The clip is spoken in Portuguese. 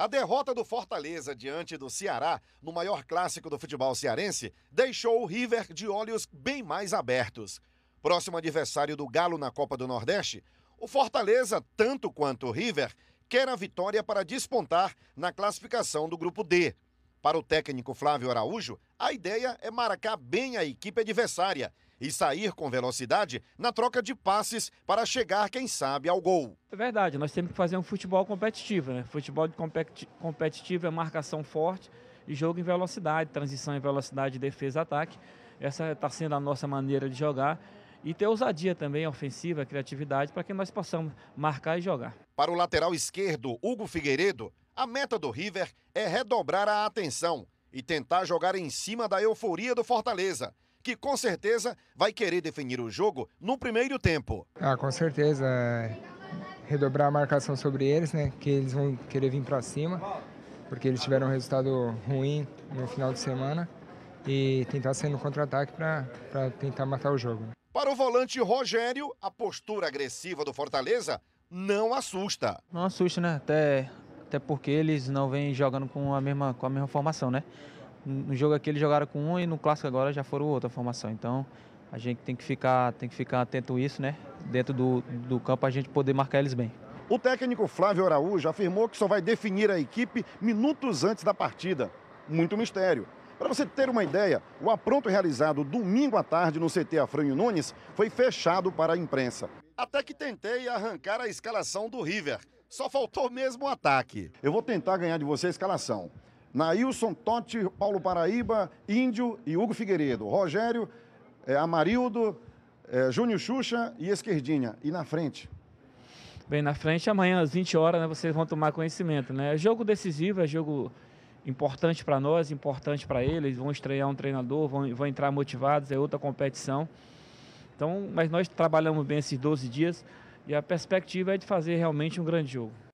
A derrota do Fortaleza diante do Ceará, no maior clássico do futebol cearense, deixou o River de olhos bem mais abertos. Próximo adversário do Galo na Copa do Nordeste, o Fortaleza, tanto quanto o River, quer a vitória para despontar na classificação do grupo D. Para o técnico Flávio Araújo, a ideia é marcar bem a equipe adversária e sair com velocidade na troca de passes para chegar, quem sabe, ao gol. É verdade, nós temos que fazer um futebol competitivo, né? Futebol competitivo é marcação forte e jogo em velocidade, transição em velocidade, defesa, ataque. Essa está sendo a nossa maneira de jogar e ter ousadia também, ofensiva, criatividade, para que nós possamos marcar e jogar. Para o lateral esquerdo, Hugo Figueiredo, a meta do River é redobrar a atenção e tentar jogar em cima da euforia do Fortaleza, que com certeza vai querer definir o jogo no primeiro tempo. Ah, com certeza. É, redobrar a marcação sobre eles, né? Que eles vão querer vir para cima, porque eles tiveram um resultado ruim no final de semana. E tentar ser no contra-ataque para tentar matar o jogo. Para o volante Rogério, a postura agressiva do Fortaleza não assusta. Não assusta, né? Até, até porque eles não vêm jogando com a mesma, com a mesma formação, né? no jogo aqui eles jogaram com um e no clássico agora já foram outra formação. Então a gente tem que ficar, tem que ficar atento a isso, né? Dentro do, do campo a gente poder marcar eles bem. O técnico Flávio Araújo afirmou que só vai definir a equipe minutos antes da partida. Muito mistério. Para você ter uma ideia, o apronto realizado domingo à tarde no CT Afrânio Nunes foi fechado para a imprensa. Até que tentei arrancar a escalação do River. Só faltou mesmo o ataque. Eu vou tentar ganhar de você a escalação. Nailson, Totti, Paulo Paraíba, Índio e Hugo Figueiredo. Rogério, é, Amarildo, é, Júnior Xuxa e Esquerdinha. E na frente? Bem, na frente, amanhã às 20 horas, né, vocês vão tomar conhecimento. Né? É jogo decisivo, é jogo importante para nós, importante para eles. Vão estrear um treinador, vão, vão entrar motivados, é outra competição. Então, mas nós trabalhamos bem esses 12 dias e a perspectiva é de fazer realmente um grande jogo.